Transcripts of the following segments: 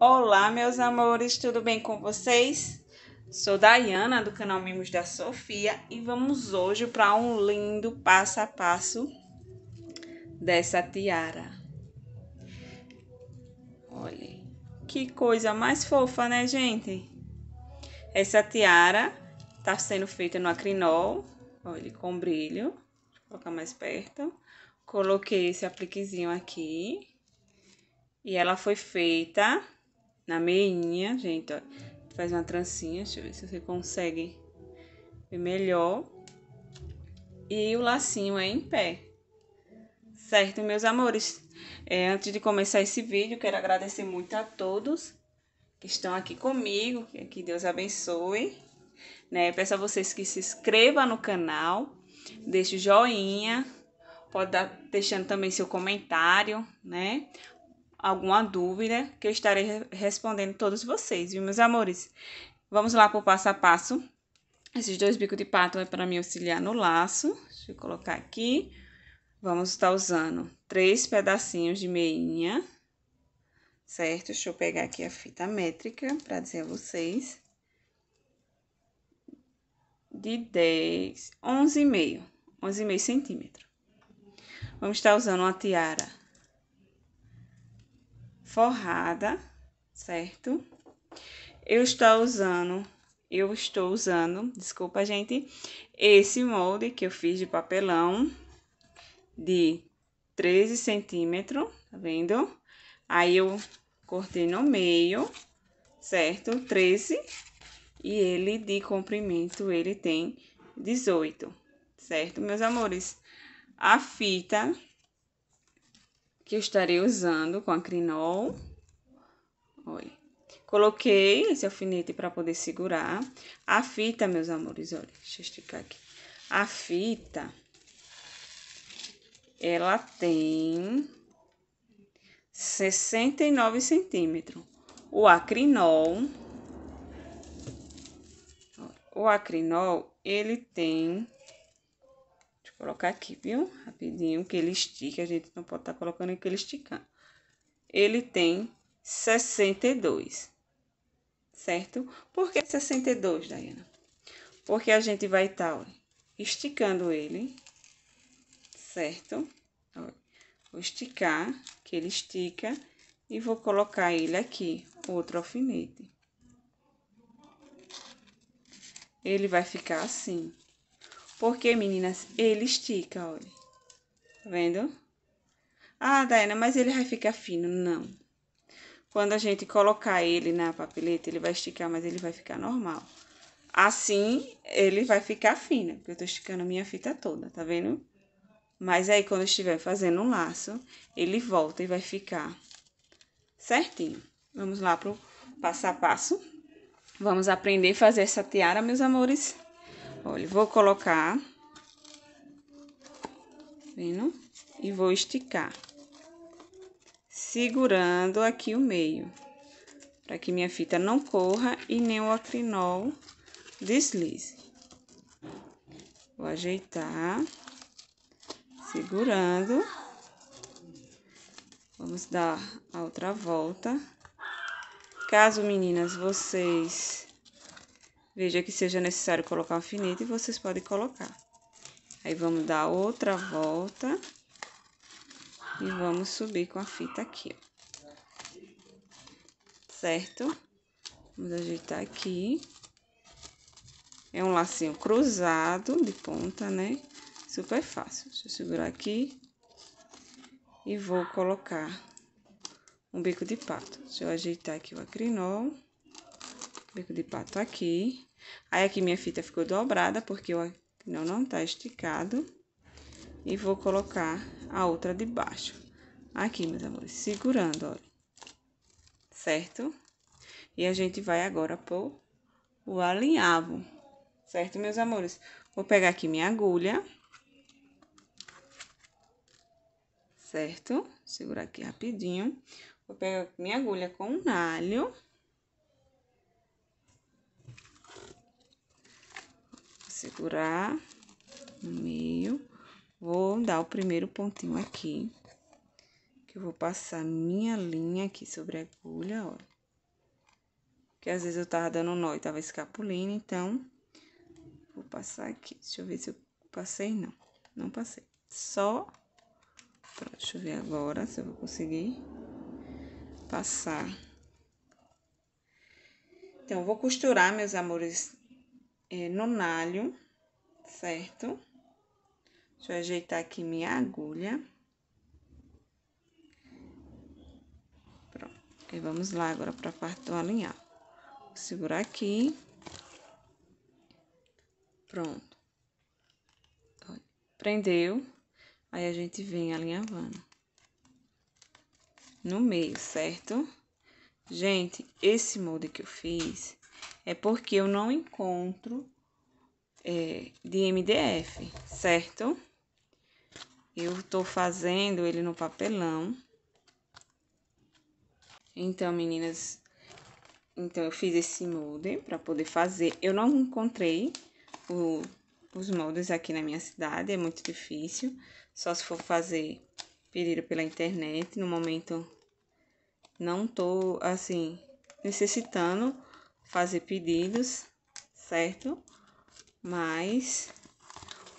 Olá, meus amores, tudo bem com vocês? Sou Dayana do canal Mimos da Sofia e vamos hoje para um lindo passo a passo dessa tiara. Olha, que coisa mais fofa, né, gente? Essa tiara tá sendo feita no acrinol, olha, com brilho. Vou colocar mais perto. Coloquei esse apliquezinho aqui. E ela foi feita na meinha, gente, ó. Faz uma trancinha, deixa eu ver se você consegue ver melhor. E o lacinho é em pé. Certo, meus amores? É, antes de começar esse vídeo, quero agradecer muito a todos que estão aqui comigo. Que Deus abençoe. Né? Peço a vocês que se inscrevam no canal, deixe o joinha, pode dar, deixando também seu comentário, né? alguma dúvida, que eu estarei respondendo todos vocês, viu, meus amores? Vamos lá para o passo a passo. Esses dois bicos de pato é para me auxiliar no laço. Deixa eu colocar aqui. Vamos estar tá usando três pedacinhos de meinha, certo? Deixa eu pegar aqui a fita métrica para dizer a vocês. De 10, 11,5, 11,5 centímetros. Vamos estar tá usando uma tiara forrada, certo? Eu estou usando, eu estou usando, desculpa, gente, esse molde que eu fiz de papelão de 13 centímetros, tá vendo? Aí eu cortei no meio, certo? 13 e ele de comprimento ele tem 18, certo, meus amores? A fita que eu estarei usando com a Crinol. Olha. Coloquei esse alfinete para poder segurar. A fita, meus amores, olha, deixa eu esticar aqui. A fita, ela tem 69 centímetros. O acrinol, o acrinol, ele tem Colocar aqui, viu? Rapidinho, que ele estique. A gente não pode estar tá colocando aqui ele esticando. Ele tem 62, certo? Por que 62, Daiana Porque a gente vai estar, tá, esticando ele, certo? Ó, vou esticar, que ele estica, e vou colocar ele aqui, outro alfinete. Ele vai ficar assim. Porque, meninas, ele estica, olha. Tá vendo? Ah, Daina, mas ele vai ficar fino. Não. Quando a gente colocar ele na papeleta, ele vai esticar, mas ele vai ficar normal. Assim, ele vai ficar fino, porque eu tô esticando a minha fita toda, tá vendo? Mas aí, quando estiver fazendo um laço, ele volta e vai ficar certinho. Vamos lá pro passo a passo. Vamos aprender a fazer essa tiara, meus amores. Olha, vou colocar, vendo? E vou esticar, segurando aqui o meio, para que minha fita não corra e nem o acrinol deslize. Vou ajeitar, segurando. Vamos dar a outra volta. Caso, meninas, vocês Veja que seja necessário colocar o alfinete e vocês podem colocar. Aí, vamos dar outra volta e vamos subir com a fita aqui, ó. Certo? Vamos ajeitar aqui. É um lacinho cruzado de ponta, né? Super fácil. Deixa eu segurar aqui. E vou colocar um bico de pato. Deixa eu ajeitar aqui o acrinol bico de pato aqui. Aí, aqui minha fita ficou dobrada, porque o não, não tá esticado. E vou colocar a outra de baixo. Aqui, meus amores, segurando, olha. Certo? E a gente vai agora pôr o alinhavo. Certo, meus amores? Vou pegar aqui minha agulha. Certo? Segurar aqui rapidinho. Vou pegar minha agulha com um alho. segurar no meio. Vou dar o primeiro pontinho aqui, que eu vou passar minha linha aqui sobre a agulha, ó. Porque às vezes eu tava dando nó e tava escapulindo então, vou passar aqui. Deixa eu ver se eu passei, não. Não passei. Só, pronto, deixa eu ver agora se eu vou conseguir passar. Então, vou costurar, meus amores, é, nalho, certo? Deixa eu ajeitar aqui minha agulha. Pronto. E vamos lá agora para a parte do alinhar. Vou segurar aqui. Pronto. Prendeu. Aí a gente vem alinhavando. No meio, certo? Gente, esse molde que eu fiz é porque eu não encontro é, de MDF, certo? Eu tô fazendo ele no papelão. Então, meninas, então eu fiz esse molde para poder fazer. Eu não encontrei o, os moldes aqui na minha cidade, é muito difícil. Só se for fazer pedido pela internet, no momento não tô assim necessitando fazer pedidos, certo? Mas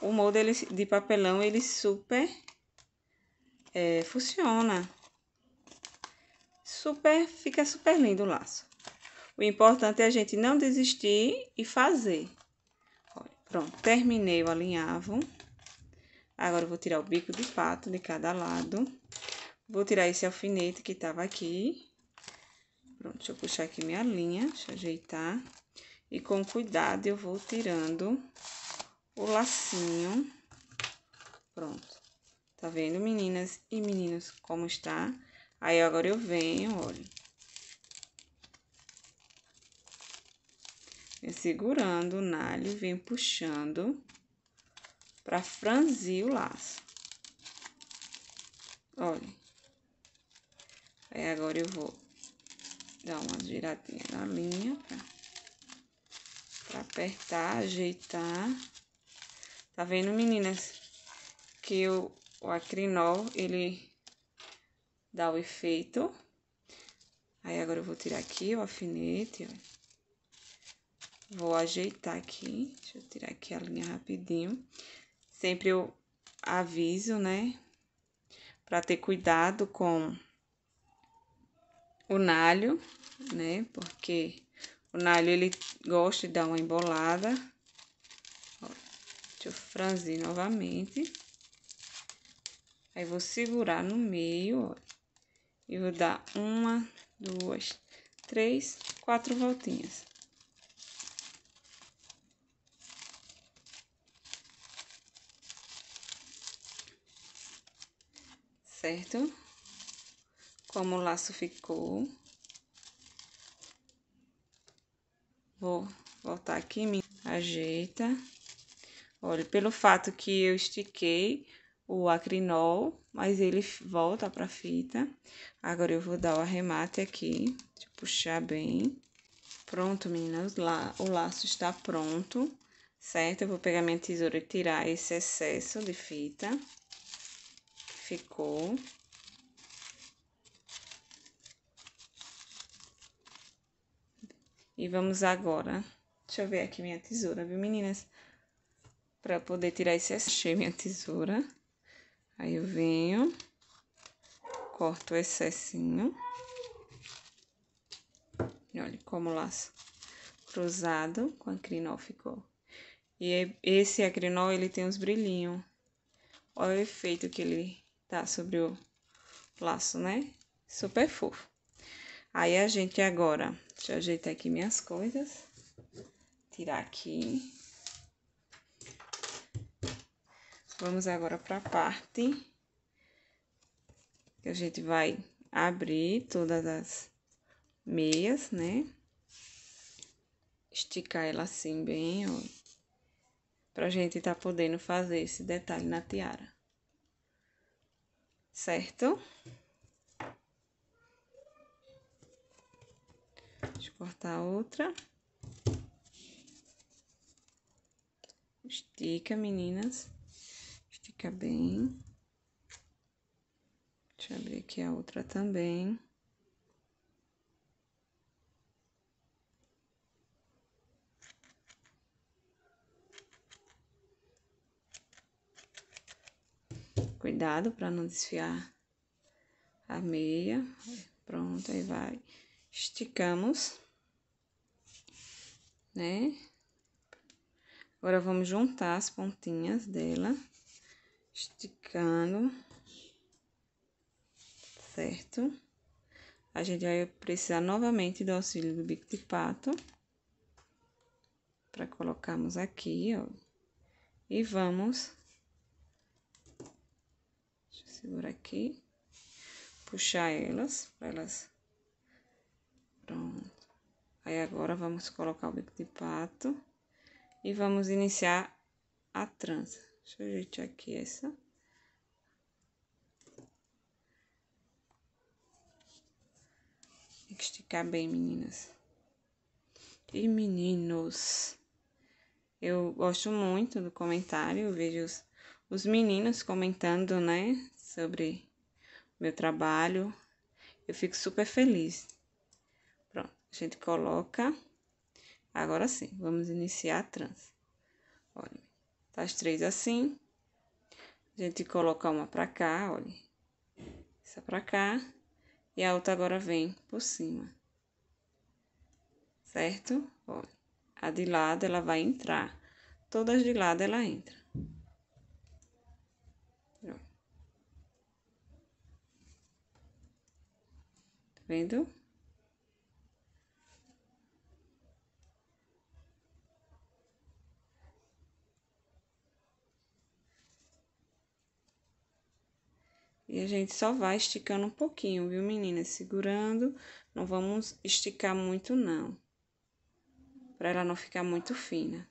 o molde de papelão ele super é, funciona. Super, fica super lindo o laço. O importante é a gente não desistir e fazer. Olha, pronto, terminei o alinhavo. Agora, vou tirar o bico de pato de cada lado. Vou tirar esse alfinete que estava aqui. Pronto, deixa eu puxar aqui minha linha, deixa eu ajeitar. E com cuidado, eu vou tirando o lacinho. Pronto. Tá vendo, meninas e meninos, como está? Aí, agora eu venho, olha. Venho segurando o nalho, venho puxando pra franzir o laço. Olha. Aí, agora eu vou dar uma giradinha na linha para apertar, ajeitar. Tá vendo, meninas? Que o, o acrinol, ele dá o efeito. Aí, agora eu vou tirar aqui o alfinete, ó. Vou ajeitar aqui, deixa eu tirar aqui a linha rapidinho. Sempre eu aviso, né? Pra ter cuidado com o nalho, né? Porque o nalho ele gosta de dar uma embolada. Ó, deixa eu franzir novamente. Aí vou segurar no meio, ó, e vou dar uma, duas, três, quatro voltinhas. Certo? como o laço ficou. Vou voltar aqui, me ajeita. Olha, pelo fato que eu estiquei o acrinol, mas ele volta pra fita. Agora, eu vou dar o arremate aqui, puxar bem. Pronto, meninas, lá o laço está pronto, certo? Eu vou pegar minha tesoura e tirar esse excesso de fita ficou. E vamos agora. Deixa eu ver aqui minha tesoura, viu, meninas? Pra poder tirar esse excesso. minha tesoura. Aí eu venho. Corto o excessinho. E olha como laço cruzado com a crinol ficou. E é, esse é acrinol, ele tem uns brilhinhos. Olha o efeito que ele tá sobre o laço, né? Super fofo. Aí a gente agora, deixa eu ajeitar aqui minhas coisas, tirar aqui. Vamos agora para a parte que a gente vai abrir todas as meias, né? Esticar ela assim bem, ó, pra gente tá podendo fazer esse detalhe na tiara. Certo? vamos cortar outra. Estica, meninas. Estica bem. Deixa eu abrir aqui a outra também. Cuidado para não desfiar a meia. Pronto, aí vai esticamos, né? Agora, vamos juntar as pontinhas dela, esticando, certo? A gente vai precisar novamente do auxílio do bico de pato, para colocarmos aqui, ó. E vamos... Deixa eu segurar aqui. Puxar elas, para elas Pronto. Aí agora vamos colocar o bico de pato e vamos iniciar a trança. Deixa eu ajeitar aqui essa. Tem que esticar bem, meninas. E meninos. Eu gosto muito do comentário, eu vejo os, os meninos comentando, né, sobre meu trabalho. Eu fico super feliz. A gente coloca. Agora sim, vamos iniciar a trança. Olha, tá as três assim. A gente coloca uma pra cá, olha. Essa pra cá. E a outra agora vem por cima. Certo? Olha. A de lado, ela vai entrar. Todas de lado, ela entra. Tá vendo? E a gente só vai esticando um pouquinho, viu, meninas? Segurando, não vamos esticar muito, não. Pra ela não ficar muito fina.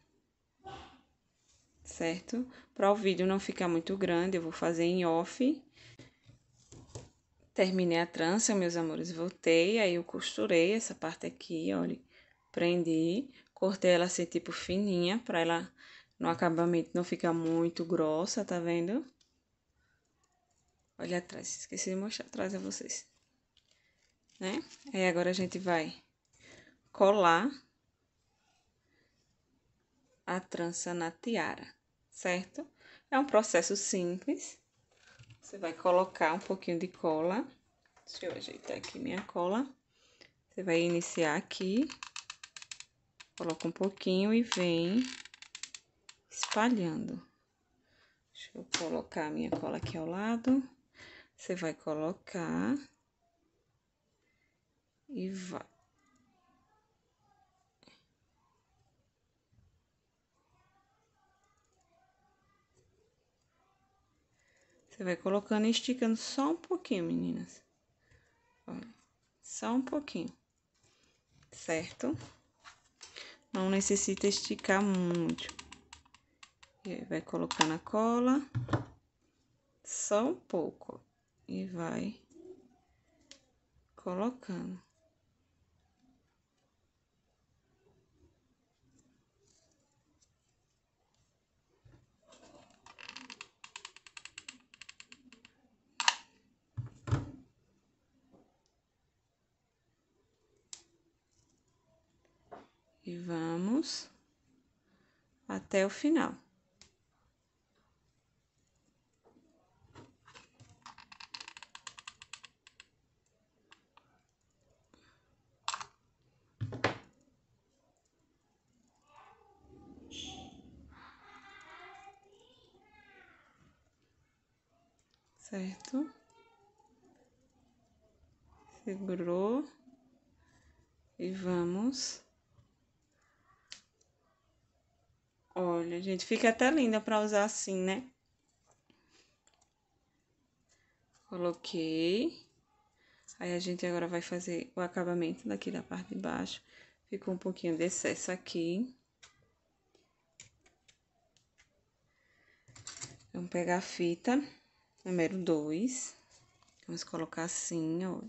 Certo? Para o vídeo não ficar muito grande, eu vou fazer em off. Terminei a trança, meus amores, voltei, aí eu costurei essa parte aqui, olha. Prendi, cortei ela assim, tipo, fininha, pra ela no acabamento não ficar muito grossa, tá vendo? Olha atrás, esqueci de mostrar atrás a vocês. Né? Aí agora a gente vai colar a trança na tiara, certo? É um processo simples. Você vai colocar um pouquinho de cola. Deixa eu ajeitar aqui minha cola. Você vai iniciar aqui. Coloca um pouquinho e vem espalhando. Deixa eu colocar a minha cola aqui ao lado. Você vai colocar e vai. Você vai colocando e esticando só um pouquinho, meninas. só um pouquinho, certo? Não necessita esticar muito. E aí, vai colocando a cola, só um pouco, e vai colocando. E vamos até o final. certo? Segurou e vamos. Olha, gente, fica até linda para usar assim, né? Coloquei. Aí a gente agora vai fazer o acabamento daqui da parte de baixo. Ficou um pouquinho de excesso aqui. Vamos pegar a fita número 2. Vamos colocar assim, ó.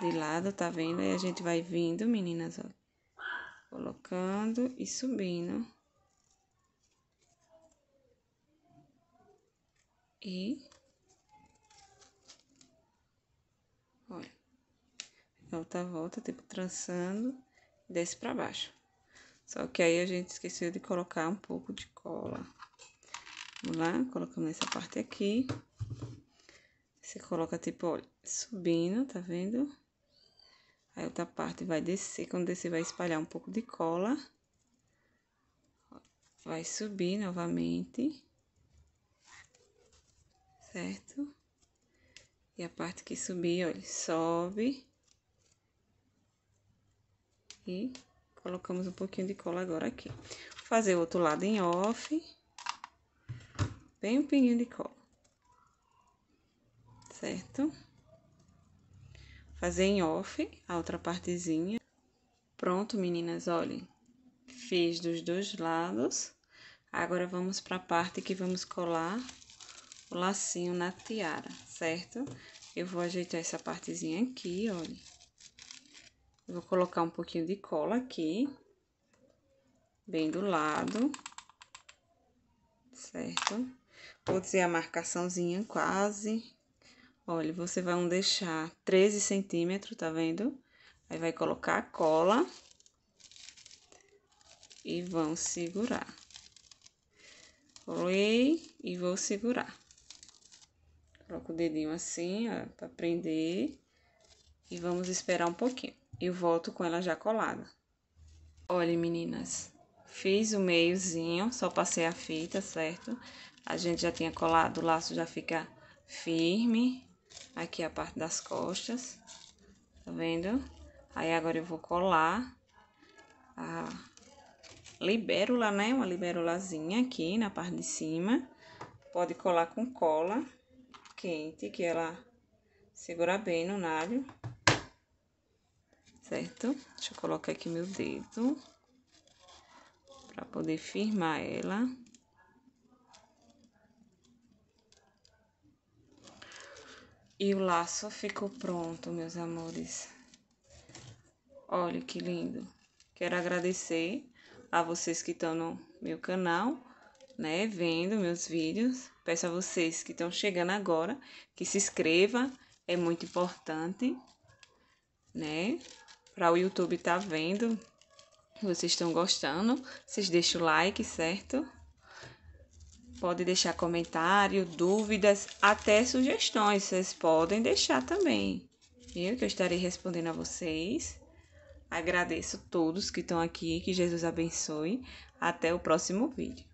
De lado, tá vendo? Aí a gente vai vindo, meninas, ó. Colocando e subindo. E... Olha. Volta a volta, tipo, trançando. Desce pra baixo. Só que aí a gente esqueceu de colocar um pouco de cola. Vamos lá, colocamos essa parte aqui. Você coloca tipo, olha, subindo, tá vendo? Aí outra parte vai descer, quando descer vai espalhar um pouco de cola. Vai subir novamente. Certo? E a parte que subir, olha, sobe. E colocamos um pouquinho de cola agora aqui. Vou fazer o outro lado em off. Bem um pinguinho de cola certo? Fazer em off a outra partezinha. Pronto, meninas, olhem. Fiz dos dois lados. Agora, vamos para a parte que vamos colar o lacinho na tiara, certo? Eu vou ajeitar essa partezinha aqui, olha. vou colocar um pouquinho de cola aqui, bem do lado, certo? Vou dizer a marcaçãozinha quase. Olha, você vai um deixar 13 centímetros, tá vendo? Aí vai colocar a cola e vão segurar. Colei e vou segurar. Coloco o dedinho assim, ó, pra prender. E vamos esperar um pouquinho. Eu volto com ela já colada. Olha, meninas, fiz o meiozinho, só passei a fita, certo? A gente já tinha colado, o laço já fica firme, aqui a parte das costas, tá vendo? Aí agora eu vou colar a libérula, né? Uma libérulazinha aqui na parte de cima. Pode colar com cola quente, que ela segura bem no nalho, certo? Deixa eu colocar aqui meu dedo para poder firmar ela. E o laço ficou pronto, meus amores. Olha que lindo. Quero agradecer a vocês que estão no meu canal, né, vendo meus vídeos. Peço a vocês que estão chegando agora que se inscreva, é muito importante, né? Para o YouTube estar tá vendo, vocês estão gostando, vocês deixam o like, certo? Pode deixar comentário, dúvidas, até sugestões. Vocês podem deixar também, viu? Que eu estarei respondendo a vocês. Agradeço todos que estão aqui. Que Jesus abençoe. Até o próximo vídeo.